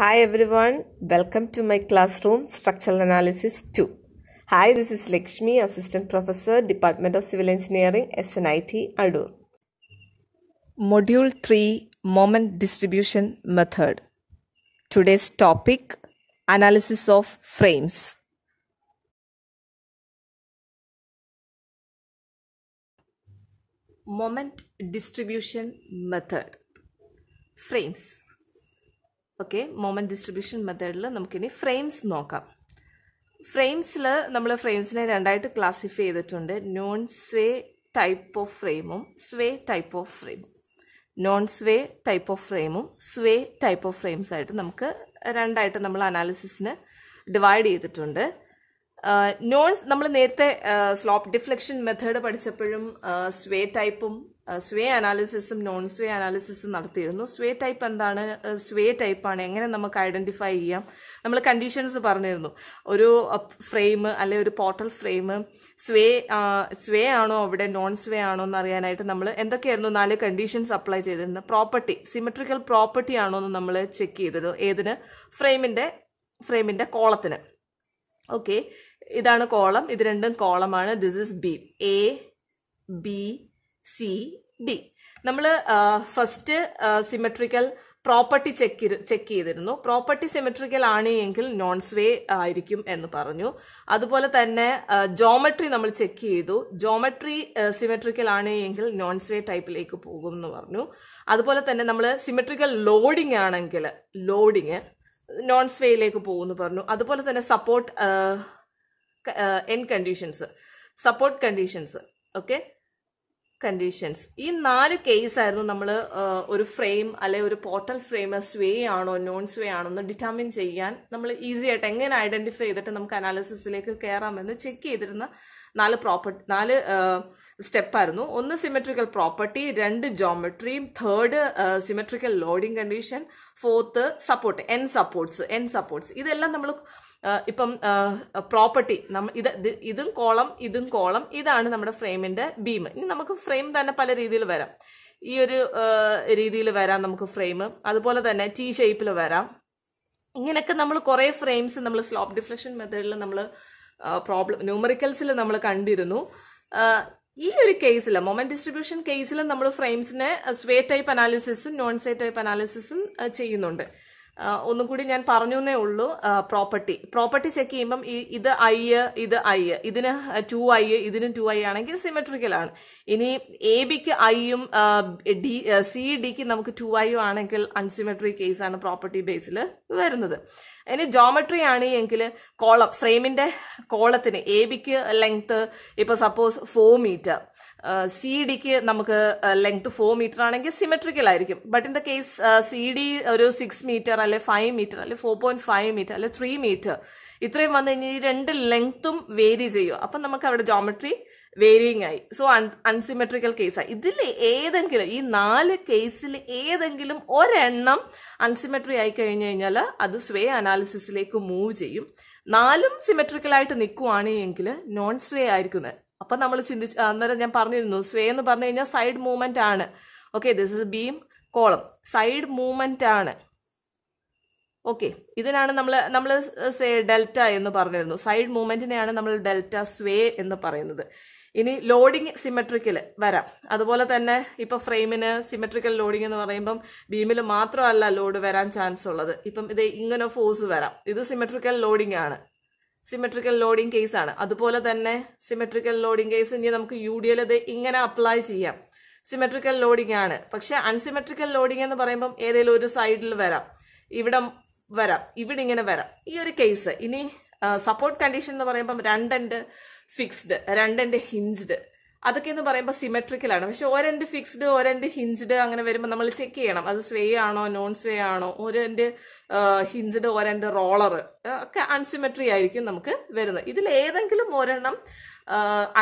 Hi everyone, welcome to my classroom Structural Analysis 2. Hi, this is Lakshmi, Assistant Professor, Department of Civil Engineering, SNIT, Adur. Module 3 Moment Distribution Method. Today's topic Analysis of Frames. Moment Distribution Method. Frames okay moment distribution മെത്തേഡിൽ നമുക്കിനി frames നോക്കാം ഫ്രെയിംസിൽ നമ്മൾ ഫ്രെയിംസിനെ രണ്ടായിട്ട് classify ചെയ്തിട്ടുണ്ട് non sway type of ഫ്രെയിമും sway type of ഫ്രെയിമും non sway type of ഫ്രെയിമും sway type of frames ആയിട്ട് നമുക്ക് രണ്ടായിട്ട് നമ്മൾ അനാലിസിസിന് ഡിവൈഡ് ചെയ്തിട്ടുണ്ട് നോൺസ് നമ്മൾ നേരത്തെ സ്ലോപ്പ് ഡിഫ്ലക്ഷൻ മെത്തേഡ് പഠിച്ചപ്പോഴും സ്വേ ടൈപ്പും സ്വേ അനാലിസിസും നോൺ സ്വേ അനാലിസിസും നടത്തിയിരുന്നു സ്വേ ടൈപ്പ് എന്താണ് സ്വേ ടൈപ്പാണ് എങ്ങനെ നമുക്ക് ഐഡന്റിഫൈ ചെയ്യാം നമ്മൾ കണ്ടീഷൻസ് പറഞ്ഞിരുന്നു ഒരു ഫ്രെയിം അല്ലെ ഒരു പോർട്ടൽ ഫ്രെയിം സ്വേ സ്വേ ആണോ അവിടെ നോൺ സ്വേ ആണോ എന്ന് അറിയാനായിട്ട് നമ്മൾ എന്തൊക്കെയായിരുന്നു നാല് കണ്ടീഷൻസ് അപ്ലൈ ചെയ്തിരുന്നത് പ്രോപ്പർട്ടി സിമെട്രിക്കൽ പ്രോപ്പർട്ടി ആണോ എന്ന് നമ്മൾ ചെക്ക് ചെയ്തിരുന്നു ഏതിന് ഫ്രെയിമിന്റെ ഫ്രെയിമിന്റെ കോളത്തിന് ഓക്കെ ഇതാണ് കോളം ഇത് രണ്ടും കോളമാണ് this is B A B C D നമ്മൾ first symmetrical property check check ചെയ്തിരുന്നു പ്രോപ്പർട്ടി സിമെട്രിക്കൽ ആണ് എങ്കിൽ നോൺ സ്വേ ആയിരിക്കും എന്ന് പറഞ്ഞു അതുപോലെ തന്നെ ജോമെട്രി നമ്മൾ ചെക്ക് ചെയ്തു ജോമെട്രി സിമെട്രിക്കൽ ആണ് എങ്കിൽ നോൺ സ്വേ ടൈപ്പിലേക്ക് പോകും എന്ന് പറഞ്ഞു അതുപോലെ തന്നെ നമ്മൾ സിമെട്രിക്കൽ ലോഡിംഗ് ആണെങ്കിൽ ലോഡിങ് നോൺ സ്വേയിലേക്ക് പോകുമെന്ന് പറഞ്ഞു അതുപോലെ തന്നെ support end conditions support conditions okay conditions ഈ നാല് കേസ് ആയിരുന്നു നമ്മൾ ഒരു ഫ്രെയിം അല്ലെ ഒരു പോർട്ടൽ ഫ്രെയിം സ്വേ ആണോ നോൺ സ്വേ ആണോ എന്ന് ഡിറ്റർമിൻ ചെയ്യാൻ നമ്മൾ ഈസി ആയിട്ട് എങ്ങനെ ഐഡന്റിഫൈ ചെയ്തിട്ട് നമുക്ക് അനാലിസിസിലേക്ക് കയറാമെന്ന് ചെക്ക് ചെയ്തിരുന്ന നാല് പ്രോപ്പർട്ടി നാല് സ്റ്റെപ്പായിരുന്നു ഒന്ന് സിമെട്രിക്കൽ പ്രോപ്പർട്ടി രണ്ട് ജോമെട്രിയും third symmetrical loading condition fourth support end supports end supports ഇതെല്ലാം നമ്മൾ ഇപ്പം പ്രോപ്പർട്ടി നമ്മ ഇത് ഇതും കോളം ഇതും കോളം ഇതാണ് നമ്മുടെ ഫ്രെയിമിന്റെ ബീം ഇനി നമുക്ക് ഫ്രെയിം തന്നെ പല രീതിയിൽ വരാം ഈ ഒരു രീതിയിൽ വരാം നമുക്ക് ഫ്രെയിം അതുപോലെ തന്നെ ടി ഷേപ്പിൽ വരാം ഇങ്ങനെയൊക്കെ നമ്മൾ കുറേ ഫ്രെയിംസ് നമ്മൾ സ്ലോപ്പ് ഡിഫ്ലക്ഷൻ മെത്തേഡിൽ നമ്മൾ പ്രോബ്ലം ന്യൂമറിക്കൽസിൽ നമ്മൾ കണ്ടിരുന്നു ഈ ഒരു കേസിൽ മൊമെന്റ് ഡിസ്ട്രിബ്യൂഷൻ കേസിൽ നമ്മൾ ഫ്രെയിംസിനെ സ്വേ ടൈപ്പ് അനാലിസിസും നോൺ സ്വേ ടൈപ്പ് അനാലിസിസും ചെയ്യുന്നുണ്ട് ഒന്നും കൂടി ഞാൻ പറഞ്ഞു എന്നേ ഉള്ളൂ പ്രോപ്പർട്ടി പ്രോപ്പർട്ടി ചെക്ക് ചെയ്യുമ്പം ഇത് ഐ ഇത് ഐ ഇതിന് ടു ഐ ഇതിനും ടു ഐ ആണെങ്കിൽ സിമെട്രിക്കൽ ആണ് ഇനി എ ബിക്ക് ഐയും ഡി സി ഡിക്ക് നമുക്ക് ടു ഐ ആണെങ്കിൽ അൺസിമെട്രി കേസാണ് പ്രോപ്പർട്ടി ബേസിൽ വരുന്നത് ഇനി ജോമെട്രി ആണ് എങ്കിൽ കോളം ഫ്രെയിമിന്റെ കോളത്തിന് എ ബിക്ക് ലെങ്ത് ഇപ്പൊ സപ്പോസ് ഫോർ മീറ്റർ സി ഡിക്ക് നമുക്ക് ലെങ്ത് ഫോർ മീറ്റർ ആണെങ്കിൽ സിമെട്രിക്കൽ ആയിരിക്കും but in the case C D ഒരു സിക്സ് മീറ്റർ അല്ലെ ഫൈവ് മീറ്റർ അല്ലെ ഫോർ പോയിന്റ് ഫൈവ് മീറ്റർ അല്ലെ ത്രീ മീറ്റർ ഇത്രയും വന്നു കഴിഞ്ഞാൽ ഈ രണ്ട് ലെങ്ത്തും വേരി ചെയ്യുക അപ്പം നമുക്ക് അവിടെ ജോമെട്രി വേരിയിങ് ആയി സോ അൺസിമെട്രിക്കൽ കേസായി ഇതിൽ ഏതെങ്കിലും ഈ നാല് കേസിൽ ഏതെങ്കിലും ഒരെണ്ണം അൺസിമെട്രി ആയി കഴിഞ്ഞു കഴിഞ്ഞാൽ അത് സ്വേ അനാലിസിസിലേക്ക് മൂവ് ചെയ്യും നാലും ആയിട്ട് നിൽക്കുവാണെങ്കിൽ നോൺ സ്വേ ആയിരിക്കുന്നത് അപ്പൊ നമ്മൾ ചിന്തിച്ച് അന്നേരം ഞാൻ പറഞ്ഞിരുന്നു സ്വേ എന്ന് പറഞ്ഞു കഴിഞ്ഞാൽ സൈഡ് മൂവ്മെന്റ് ആണ് okay this is beam column side movement ആണ് ഓക്കെ ഇതിനാണ് നമ്മൾ നമ്മൾ ഡെൽറ്റ എന്ന് പറഞ്ഞിരുന്നു സൈഡ് മൂവ്മെന്റിനെയാണ് നമ്മൾ ഡെൽറ്റ സ്വേ എന്ന് പറയുന്നത് ഇനി ലോഡിംഗ് സിമെട്രിക്കൽ വരാം അതുപോലെ തന്നെ ഇപ്പൊ ഫ്രെയിമിന് സിമെട്രിക്കൽ ലോഡിംഗ് എന്ന് പറയുമ്പം ബീമിൽ മാത്രമല്ല ലോഡ് വരാൻ ചാൻസ് ഉള്ളത് ഇപ്പം ഇത് ഇങ്ങനെ ഫോഴ്സ് വരാം ഇത് സിമെട്രിക്കൽ ലോഡിംഗ് ആണ് സിമെട്രിക്കൽ ലോഡിംഗ് കേസാണ് അതുപോലെ തന്നെ സിമെട്രിക്കൽ ലോഡിംഗ് കേസ് ഇനി നമുക്ക് യു ഡി എൽ ഇങ്ങനെ അപ്ലൈ ചെയ്യാം സിമെട്രിക്കൽ ലോഡിംഗ് ആണ് പക്ഷെ അൺസിമെട്രിക്കൽ ലോഡിംഗ് എന്ന് പറയുമ്പോൾ ഏതെങ്കിലും ഒരു സൈഡിൽ വരാം ഇവിടെ വരാം ഇവിടെ ഇങ്ങനെ വരാം ഈ ഒരു കേസ് ഇനി സപ്പോർട്ട് കണ്ടീഷൻ എന്ന് പറയുമ്പം രണ്ടെൻ്റെ ഫിക്സ്ഡ് രണ്ടെൻ്റെ ഹിഞ്ച്ഡ് അതൊക്കെ എന്ന് പറയുമ്പോൾ സിമെട്രിക്കലാണ് പക്ഷെ ഒരെൻഡ് ഫിക്സ്ഡ് ഒരെൻഡ് ഹിഞ്ച്ഡ് അങ്ങനെ വരുമ്പോൾ നമ്മൾ ചെക്ക് ചെയ്യണം അത് സ്വേ ആണോ നോൺ സ്വേ ആണോ ഒരെൻഡ് ഹിഞ്ച്ഡ് ഒരെൻഡ് റോളർ ഒക്കെ അൺസിമെട്രി ആയിരിക്കും നമുക്ക് വരുന്നത് ഇതിൽ ഏതെങ്കിലും ഒരെണ്ണം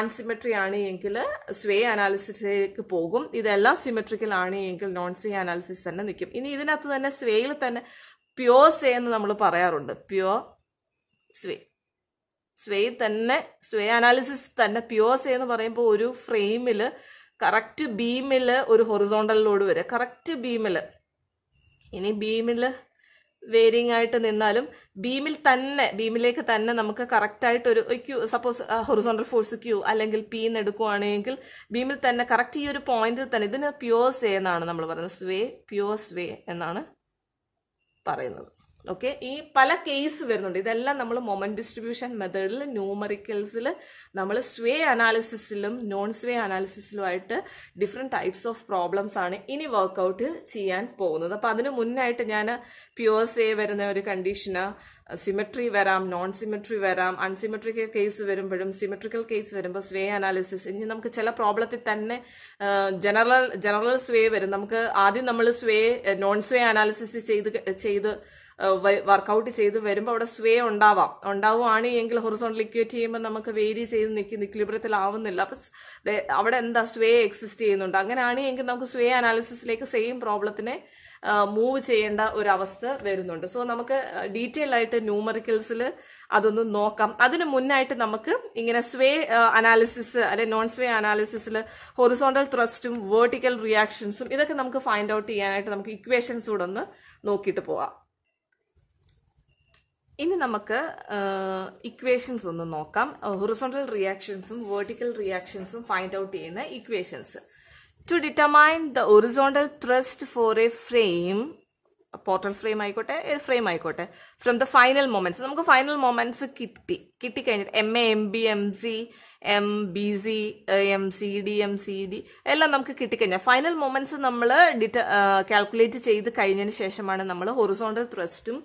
അൺസിമെട്രി ആണ് എങ്കിൽ സ്വേ അനാലിസിസിലേക്ക് പോകും ഇതെല്ലാം സിമെട്രിക്കൽ ആണ് എങ്കിൽ നോൺ സ്വേ അനാലിസിസ് തന്നെ നിൽക്കും ഇനി ഇതിനകത്ത് തന്നെ സ്വേയിൽ തന്നെ പ്യോർ സ്വേ എന്ന് നമ്മൾ പറയാറുണ്ട് പ്യോർ സ്വേ സ്വേ തന്നെ സ്വേ അനാലിസിസ് തന്നെ പ്യുവർ സേ എന്ന് പറയുമ്പോൾ ഒരു ഫ്രെയിമിൽ കറക്റ്റ് ബീമിൽ ഒരു ഹൊറിസോണ്ടൽ ലോഡ് വരെ കറക്റ്റ് ബീമിൽ ഇനി ബീമിൽ വേരിങ് ആയിട്ട് നിന്നാലും ബീമിൽ തന്നെ ബീമിലേക്ക് തന്നെ നമുക്ക് കറക്റ്റായിട്ട് ഒരു Q suppose horizontal force Q അല്ലെങ്കിൽ പി എന്ന് എടുക്കുവാണെങ്കിൽ ബീമിൽ തന്നെ കറക്റ്റ് ഈ ഒരു പോയിന്റിൽ തന്നെ ഇതിന് പ്യുവർ സേ എന്നാണ് നമ്മൾ പറയുന്നത് സ്വേ പ്യുവർ സ്വേ എന്നാണ് പറയുന്നത് ഓക്കെ ഈ പല കേസ് വരുന്നുണ്ട് ഇതെല്ലാം നമ്മൾ മൊമെന്റ് ഡിസ്ട്രിബ്യൂഷൻ മെത്തേഡിൽ ന്യൂമറിക്കൽസിൽ നമ്മൾ സ്വേ അനാലിസിസിലും നോൺ സ്വേ അനാലിസിസിലുമായിട്ട് ഡിഫറെൻറ്റ് ടൈപ്സ് ഓഫ് പ്രോബ്ലംസ് ആണ് ഇനി വർക്ക്ഔട്ട് ചെയ്യാൻ പോകുന്നത് അപ്പം അതിന് മുന്നായിട്ട് ഞാൻ പ്യുവർ സേ വരുന്ന ഒരു കണ്ടീഷന് സിമെട്രി വരാം നോൺ സിമെട്രി വരാം അൺസിമെട്രിക്കൽ കേസ് വരുമ്പോഴും സിമെട്രിക്കൽ കേസ് വരുമ്പോൾ സ്വേ അനാലിസിസ് ഇനി നമുക്ക് ചില പ്രോബ്ലത്തിൽ തന്നെ ജനറൽ ജനറൽ സ്വേ വരും നമുക്ക് ആദ്യം നമ്മൾ സ്വേ നോൺ സ്വേ അനാലിസിസ് ചെയ്ത് ചെയ്ത് വർക്കൗട്ട് ചെയ്ത് വരുമ്പോൾ അവിടെ സ്വേ ഉണ്ടാവാം ഉണ്ടാവുകയാണ് എങ്കിൽ ഹൊറിസോണ്ടൽ ഇക്വേറ്റ് ചെയ്യുമ്പോൾ നമുക്ക് വേരി ചെയ്ത് നിൽക്കി ഇക്ലിബ്രത്തിലാവുന്നില്ല അപ്പം അവിടെ എന്താ സ്വേ എക്സിസ്റ്റ് ചെയ്യുന്നുണ്ട് അങ്ങനെയാണ് എങ്കിൽ നമുക്ക് സ്വേ അനാലിസിസിലേക്ക് സെയിം പ്രോബ്ലത്തിനെ മൂവ് ചെയ്യേണ്ട ഒരു അവസ്ഥ വരുന്നുണ്ട് സോ നമുക്ക് ഡീറ്റെയിൽ ആയിട്ട് ന്യൂമറിക്കൽസിൽ അതൊന്ന് നോക്കാം അതിന് മുന്നായിട്ട് നമുക്ക് ഇങ്ങനെ സ്വേ അനാലിസിസ് അല്ലെ നോൺ സ്വേ അനാലിസിസിൽ ഹൊറിസോണ്ടൽ ത്രസ്റ്റും വേർട്ടിക്കൽ റിയാക്ഷൻസും ഇതൊക്കെ നമുക്ക് ഫൈൻഡ് ഔട്ട് ചെയ്യാനായിട്ട് നമുക്ക് ഇക്വേഷൻസ് കൂടെ ഒന്ന് നോക്കിയിട്ട് പോവാം ഇനി നമുക്ക് ഇക്വേഷൻസ് ഒന്ന് നോക്കാം ഹൊറിസോണ്ടൽ റിയാക്ഷൻസും വെർട്ടിക്കൽ റിയാക്ഷൻസും ഫൈൻഡ് ഔട്ട് ചെയ്യുന്ന equations to determine the horizontal thrust for a frame portal frame ആയിക്കോട്ടെ ഫ്രെയിം ആയിക്കോട്ടെ ഫ്രം ദ ഫൈനൽ മൊമെന്റ്സ് നമുക്ക് ഫൈനൽ മൊമെന്റ്സ് കിട്ടി കിട്ടിക്കഴിഞ്ഞിട്ട് M A M B M C M B C M C D M C D എല്ലാം നമുക്ക് കിട്ടിക്കഴിഞ്ഞാൽ final moments നമ്മൾ ഡിറ്റ calculate ചെയ്ത് കഴിഞ്ഞതിന് ശേഷമാണ് നമ്മൾ ഹൊറിസോണ്ടൽ ത്രസ്റ്റും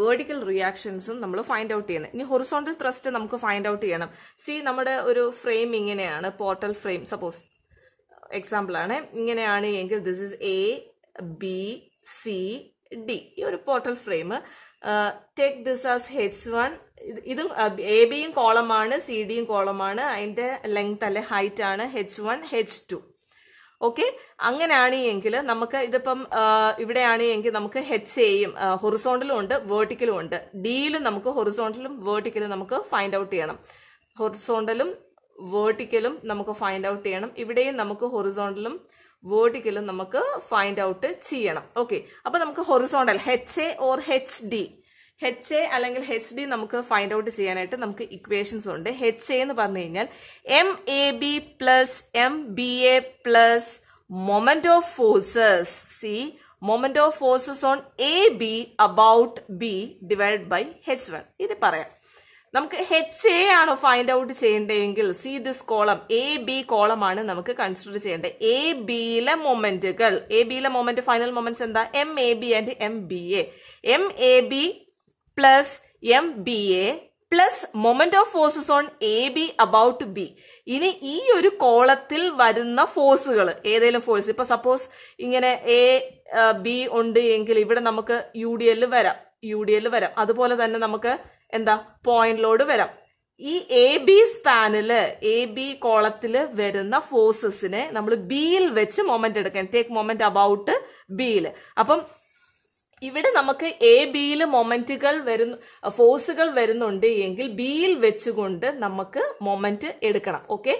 വേർട്ടിക്കൽ റിയാക്ഷൻസും നമ്മൾ ഫൈൻഡ് ഔട്ട് ചെയ്യണം ഇനി ഹൊറിസോണ്ടൽ ത്രസ്റ്റ് നമുക്ക് ഫൈൻഡ് ഔട്ട് ചെയ്യണം സി നമ്മുടെ ഒരു ഫ്രെയിം ഇങ്ങനെയാണ് പോർട്ടൽ ഫ്രെയിം സപ്പോസ് എക്സാമ്പിൾ ആണ് ഇങ്ങനെയാണ് എങ്കിൽ this is A B C D ഈ ഒരു portal frame take this as H one ഇതും എ ബിയും കോളമാണ് സി ഡിയും കോളമാണ് അതിന്റെ ലെങ്ത് അല്ലെ ഹൈറ്റ് ആണ് H one H two okay അങ്ങനെയാണ് എങ്കിൽ നമുക്ക് ഇതിപ്പം ഇവിടെയാണ് എങ്കിൽ നമുക്ക് ഹെച്ച് എയും ഹൊറിസോണ്ടിലും ഉണ്ട് വേർട്ടിക്കലും ഉണ്ട് ഡിയിലും നമുക്ക് ഹൊറിസോണ്ടിലും വേർട്ടിക്കലും നമുക്ക് ഫൈൻഡ് ഔട്ട് ചെയ്യണം ഹൊറിസോണ്ടലും വേർട്ടിക്കലും നമുക്ക് ഫൈൻഡ് ഔട്ട് ചെയ്യണം ഇവിടെയും നമുക്ക് ഹൊറിസോണ്ടലും വേർട്ടിക്കലും നമുക്ക് ഫൈൻഡ് ഔട്ട് ചെയ്യണം ഓക്കെ അപ്പൊ നമുക്ക് horizontal H A or H D H A അല്ലെങ്കിൽ എച്ച് ഡി നമുക്ക് ഫൈൻഡ് ഔട്ട് ചെയ്യാനായിട്ട് നമുക്ക് ഇക്വേഷൻസ് ഉണ്ട് എച്ച് എ എന്ന് പറഞ്ഞു കഴിഞ്ഞാൽ M A B plus M B A plus moment of forces see moment of forces on A B about B divide by H one ഇത് പറയാം നമുക്ക് എച്ച് എ ആണോ ഫൈൻഡ് ഔട്ട് ചെയ്യേണ്ടതെങ്കിൽ see this column A B ആണ് നമുക്ക് consider ചെയ്യേണ്ടത് A ബിയിലെ മൊമെന്റുകൾ എ ബിയിലെ മൊമെന്റ് ഫൈനൽ മൊമെന്റ്സ് എന്താ M A B and M B A M A B plus M B A plus moment of forces on A B about B ഇനി ഈ ഒരു കോളത്തിൽ വരുന്ന ഫോഴ്സുകൾ ഏതെങ്കിലും ഫോഴ്സ് ഇപ്പൊ സപ്പോസ് ഇങ്ങനെ എ ബി ഉണ്ട് എങ്കിൽ ഇവിടെ നമുക്ക് യു ഡി എല്ലിൽ വരാം യു ഡി എല്ലിൽ വരാം അതുപോലെ തന്നെ നമുക്ക് എന്താ പോയിന്റ് ലോഡ് വരാം ഈ എ ബി സ്പാനില് എ ബി കോളത്തില് വരുന്ന ഫോഴ്സസിനെ നമ്മൾ ബിയിൽ വെച്ച് മൊമെന്റ് എടുക്കാൻ ടേക്ക് മൊമെന്റ് അബൌട്ട് ബിയിൽ അപ്പം ഇവിടെ നമുക്ക് എ ബിയിൽ മൊമെന്റുകൾ വരുന്ന ഫോഴ്സുകൾ വരുന്നുണ്ട് എങ്കിൽ ബിയിൽ വെച്ചുകൊണ്ട് നമുക്ക് മൊമെന്റ് എടുക്കണം okay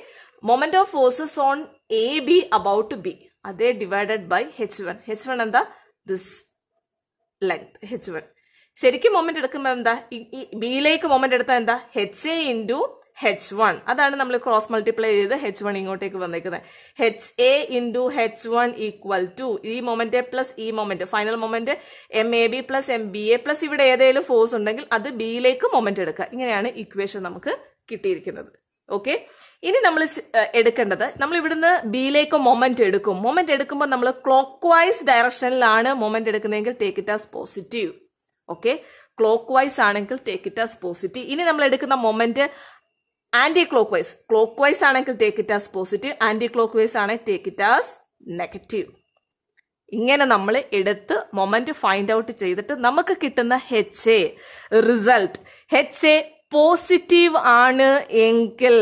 moment of forces on A B about B അതേ divided by H one H one എന്താ ദിസ് ലെങ്ത് ഹെച്ച് വൺ ശരിക്കും മൊമെന്റ് എടുക്കുമ്പോൾ എന്താ ബിയിലേക്ക് മൊമെന്റ് എടുത്താൽ എന്താ H A into H one അതാണ് നമ്മൾ ക്രോസ് മൾട്ടിപ്ലൈ ചെയ്ത് ഹെച്ച് വൺ ഇങ്ങോട്ടേക്ക് വന്നേക്കുന്നത് H A into H one equal to ഈ മൊമെന്റ് പ്ലസ് ഈ moment final moment M A B plus M B A plus ഇവിടെ ഏതെങ്കിലും ഫോഴ്സ് ഉണ്ടെങ്കിൽ അത് ബിയിലേക്ക് മൊമെന്റ് എടുക്കുക ഇങ്ങനെയാണ് ഇക്വേഷൻ നമുക്ക് കിട്ടിയിരിക്കുന്നത് ഓക്കെ ഇനി നമ്മൾ എടുക്കേണ്ടത് നമ്മൾ ഇവിടുന്ന് ബിയിലേക്ക് മൊമെന്റ് എടുക്കും മൊമെന്റ് എടുക്കുമ്പോൾ നമ്മൾ ക്ലോക്ക് വൈസ് ഡയറക്ഷനിലാണ് മൊമെന്റ് എടുക്കുന്നതെങ്കിൽ take it as positive okay clock vice ആണെങ്കിൽ ടേക്ക് ഇറ്റ് ആസ് പോസിറ്റീവ് ഇനി നമ്മൾ എടുക്കുന്ന moment anticlockwise clock vice ആണെങ്കിൽ take it as positive clock vice ആണെങ്കിൽ ടേക്ക് ഇറ്റ് ആസ് നെഗറ്റീവ് ഇങ്ങനെ നമ്മൾ എടുത്ത് മൊമെന്റ് ഫൈൻഡ് ഔട്ട് ചെയ്തിട്ട് നമുക്ക് കിട്ടുന്ന H A result H A positive ആണ് എങ്കിൽ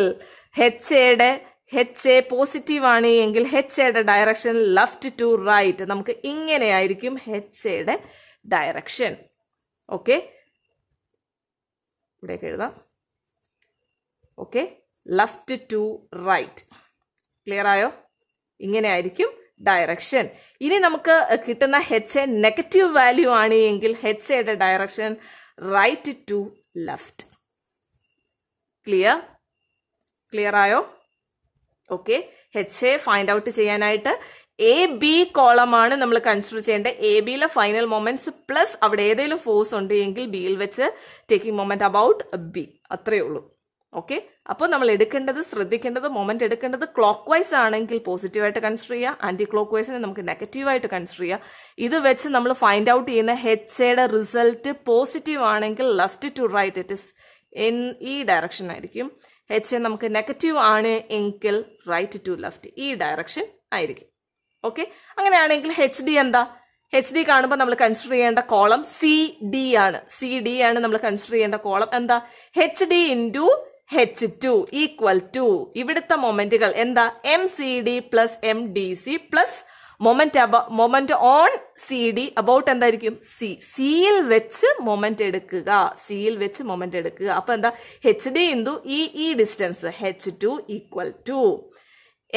ഹെച്ച് എയുടെ ഹെച്ച് എ പോസിറ്റീവ് ആണ് എങ്കിൽ ഹെച്ച് എയുടെ ഡയറക്ഷൻ ലെഫ്റ്റ് ടു റൈറ്റ് നമുക്ക് ഇങ്ങനെയായിരിക്കും ഹെച്ച് എയുടെ ഡയറക്ഷൻ ഓക്കെ ഇവിടേക്ക് എഴുതാം okay left to right clear ആയോ ഇങ്ങനെ ആയിരിക്കും ഡയറക്ഷൻ ഇനി നമുക്ക് കിട്ടുന്ന ഹെച്ച് എ നെഗറ്റീവ് വാല്യൂ ആണ് എങ്കിൽ ഹെച്ച് എയുടെ direction right to left clear clear ആയോ okay H A find out ചെയ്യാനായിട്ട് എ ബി കോളമാണ് നമ്മൾ കൺസിഡർ ചെയ്യേണ്ടത് എ ബിയിലെ ഫൈനൽ മൊമെന്റ്സ് പ്ലസ് അവിടെ ഏതെങ്കിലും ഫോഴ്സ് ഉണ്ട് എങ്കിൽ ബിയിൽ വെച്ച് ടേക്കിംഗ് മൊമെന്റ് അബൌട്ട് ബി അത്രയേ ഉള്ളൂ ഓക്കെ അപ്പോൾ നമ്മൾ എടുക്കേണ്ടത് ശ്രദ്ധിക്കേണ്ടത് മൊമെന്റ് എടുക്കേണ്ടത് ക്ലോക്ക് വൈസ് ആണെങ്കിൽ പോസിറ്റീവായിട്ട് കൺസിഡർ ചെയ്യുക ആന്റി ക്ലോക്ക് വൈസിനെ നമുക്ക് നെഗറ്റീവായിട്ട് കൺസിഡർ ചെയ്യുക ഇത് വെച്ച് നമ്മൾ ഫൈൻഡ് ഔട്ട് ചെയ്യുന്ന ഹെച്ച് എയുടെ റിസൾട്ട് പോസിറ്റീവ് ആണെങ്കിൽ left to right it is in ഈ ഡയറക്ഷൻ ആയിരിക്കും എച്ച് നമുക്ക് നെഗറ്റീവ് ആണ് എങ്കിൽ റൈറ്റ് ടു ലെഫ്റ്റ് ഈ ഡയറക്ഷൻ ആയിരിക്കും ഓക്കെ അങ്ങനെയാണെങ്കിൽ എച്ച് ഡി എന്താ എച്ച് ഡി കാണുമ്പോൾ നമ്മൾ കൺസിഡർ ചെയ്യേണ്ട കോളം സി ഡി ആണ് സി ഡി ആണ് നമ്മൾ കൺസിഡർ ചെയ്യേണ്ട കോളം എന്താ H D into H two equal to ഇവിടുത്തെ മൊമെന്റുകൾ എന്താ M C D plus M D C plus moment moment on C D about എന്തായിരിക്കും സി സിയിൽ വെച്ച് മൊമെന്റ് എടുക്കുക സിയിൽ വെച്ച് മൊമെന്റ് എടുക്കുക അപ്പൊ എന്താ എച്ച് ഡി ഇന്തു ഈ distance H two equal to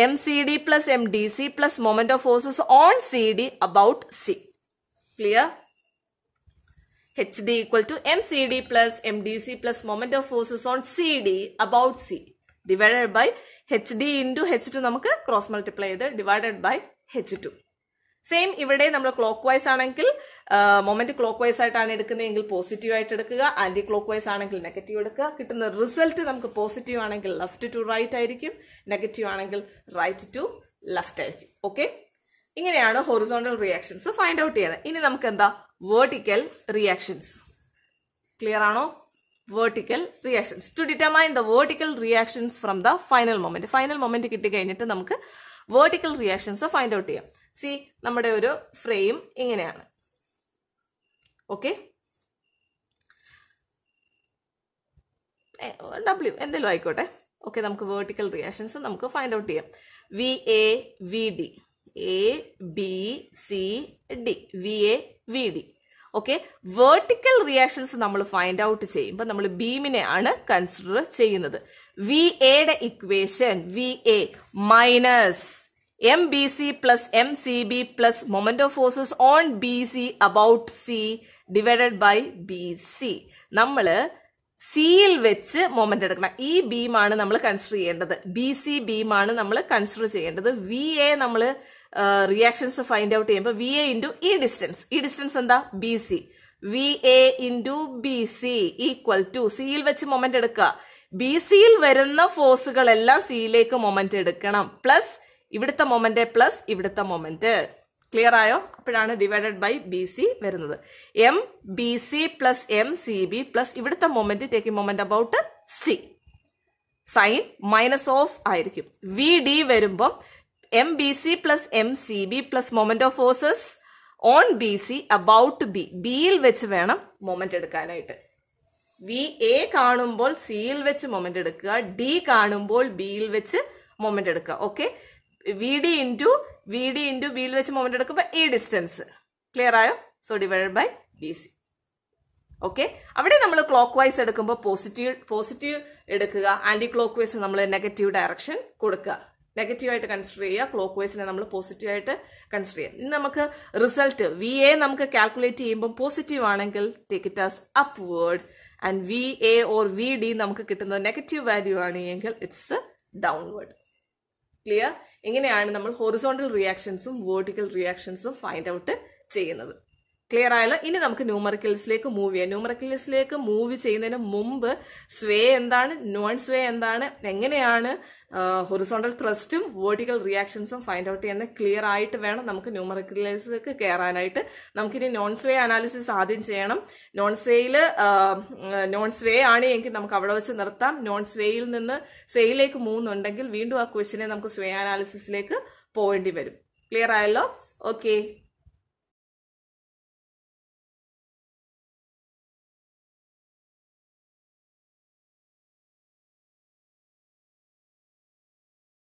M C D plus M D C plus moment of forces on C D about C clear H D D equal to M C plus M D C plus moment of forces on C D about C divided by H D hd H two നമുക്ക് cross multiply ചെയ്ത് divided by H two same ഇവിടെ നമ്മൾ clock vice ആണെങ്കിൽ moment clock vice ആയിട്ടാണ് എടുക്കുന്നതെങ്കിൽ positive ആയിട്ട് എടുക്കുക clock vice ആണെങ്കിൽ നെഗറ്റീവ് എടുക്കുക കിട്ടുന്ന റിസൾട്ട് നമുക്ക് പോസിറ്റീവ് ആണെങ്കിൽ ലെഫ്റ്റ് ടു റൈറ്റ് ആയിരിക്കും നെഗറ്റീവ് ആണെങ്കിൽ റൈറ്റ് ടു ലെഫ്റ്റ് ആയിരിക്കും ഓക്കെ ഇങ്ങനെയാണ് ഹൊറിസോണ്ടൽ റിയാക്ഷൻസ് ഫൈൻഡ് ഔട്ട് ചെയ്യുന്നത് ഇനി നമുക്ക് എന്താ വേർട്ടിക്കൽ റിയാക്ഷൻസ് ക്ലിയർ ആണോ vertical reactions to determine the vertical reactions from the final moment final moment കിട്ടി കഴിഞ്ഞിട്ട് നമുക്ക് വേർട്ടിക്കൽ റിയാക്ഷൻസ് ഫൈൻഡ് ഔട്ട് ചെയ്യാം സി നമ്മുടെ ഒരു ഫ്രെയിം ഇങ്ങനെയാണ് ഓക്കെ ഡബ്ല്യു eh, എന്തെങ്കിലും ആയിക്കോട്ടെ ഓക്കെ നമുക്ക് വേർട്ടിക്കൽ റിയാക്ഷൻസ് നമുക്ക് ഫൈൻഡ് ഔട്ട് ചെയ്യാം V A V D A B C D V A V D okay vertical reactions നമ്മൾ ഫൈൻഡ് ഔട്ട് ചെയ്യുമ്പോൾ നമ്മൾ ബീമിനെ ആണ് കൺസിഡർ ചെയ്യുന്നത് വി എയുടെ equation V A minus M B C plus M C B plus moment of forces on B C about C divided by B C നമ്മള് സിയിൽ വെച്ച് മൊമെന്റ് എടുക്കണം ഈ ബീമാണ് നമ്മൾ കൺസിഡർ ചെയ്യേണ്ടത് ബി സി ബീമാണ് നമ്മൾ കൺസിഡർ ചെയ്യേണ്ടത് വി എ നമ്മൾ റിയാക്ഷൻസ് ഫൈൻഡ് ഔട്ട് ചെയ്യുമ്പോൾ വി എ ഇൻറ്റു ഈ ഡിസ്റ്റൻസ് ഈ ഡിസ്റ്റൻസ് എന്താ B C V A into B C equal to സിയിൽ വെച്ച് മൊമെന്റ് എടുക്കുക ബി സിയിൽ വരുന്ന ഫോഴ്സുകളെല്ലാം സിയിലേക്ക് മൊമെന്റ് എടുക്കണം പ്ലസ് ഇവിടുത്തെ മൊമെന്റ് പ്ലസ് ഇവിടുത്തെ മൊമെന്റ് ക്ലിയർ ആയോ അപ്പോഴാണ് ഡിവൈഡഡ് ബൈ ബി സി വരുന്നത് M B C plus M C B plus ഇവിടുത്തെ moment taking moment about C sign minus of ആയിരിക്കും വി ഡി വരുമ്പം M B C plus M C B plus moment of forces on B C about B ബിയിൽ വെച്ച് വേണം moment എടുക്കാനായിട്ട് V A കാണുമ്പോൾ സിയിൽ വെച്ച് മൊമെന്റ് എടുക്കുക ഡി കാണുമ്പോൾ ബിയിൽ വെച്ച് മൊമെന്റ് എടുക്കുക okay V D into V D into ബിയിൽ വെച്ച് മൊമെന്റ് എടുക്കുമ്പോൾ ഈ ഡിസ്റ്റൻസ് ക്ലിയർ ആയോ so divide by B C okay അവിടെ നമ്മൾ ക്ലോക്ക് വൈസ് എടുക്കുമ്പോൾ പോസിറ്റീവ് പോസിറ്റീവ് എടുക്കുക ആന്റി ക്ലോക്ക് വൈസ് നമ്മൾ നെഗറ്റീവ് ഡയറക്ഷൻ കൊടുക്കുക നെഗറ്റീവ് ആയിട്ട് കൺസിഡർ ചെയ്യുക ക്ലോക്ക് വൈസിനെ നമ്മൾ പോസിറ്റീവ് ആയിട്ട് കൺസിഡർ ചെയ്യാം ഇനി നമുക്ക് റിസൾട്ട് വി എ നമുക്ക് കാൽക്കുലേറ്റ് ചെയ്യുമ്പോൾ പോസിറ്റീവ് ആണെങ്കിൽ take it as ward and V A or V D നമുക്ക് കിട്ടുന്ന നെഗറ്റീവ് വാല്യൂ ആണ് എങ്കിൽ ഇറ്റ്സ് ഡൗൺവേർഡ് ക്ലിയർ എങ്ങനെയാണ് നമ്മൾ ഹൊറിസോണ്ടൽ റിയാക്ഷൻസും വേർട്ടിക്കൽ റിയാക്ഷൻസും ഫൈൻഡ് ഔട്ട് ചെയ്യുന്നത് ക്ലിയർ ആയല്ലോ ഇനി നമുക്ക് ന്യൂമറിക്കൽസിലേക്ക് മൂവ് ചെയ്യാം ന്യൂമറിക്കൽസിലേക്ക് മൂവ് ചെയ്യുന്നതിന് മുമ്പ് സ്വേ എന്താണ് നോൺ സ്വേ എന്താണ് എങ്ങനെയാണ് ഹൊറിസോണ്ടൽ ത്രസ്റ്റും വേർട്ടിക്കൽ റിയാക്ഷൻസും ഫൈൻഡ് ഔട്ട് ചെയ്യുന്ന ക്ലിയർ ആയിട്ട് വേണം നമുക്ക് ന്യൂമറിക്കൽസിലേക്ക് കയറാനായിട്ട് നമുക്കിനി നോൺ സ്വേ അനാലിസിസ് ആദ്യം ചെയ്യണം നോൺ സ്വേയിൽ നോൺ സ്വേ ആണ് എങ്കിൽ നമുക്ക് അവിടെ വെച്ച് നിർത്താം നോൺ സ്വേയിൽ നിന്ന് സ്വേയിലേക്ക് മൂന്നുണ്ടെങ്കിൽ വീണ്ടും ആ ക്വസ്റ്റിനെ നമുക്ക് സ്വേ അനാലിസിസിലേക്ക് പോകേണ്ടി വരും ക്ലിയർ ആയല്ലോ ഓക്കെ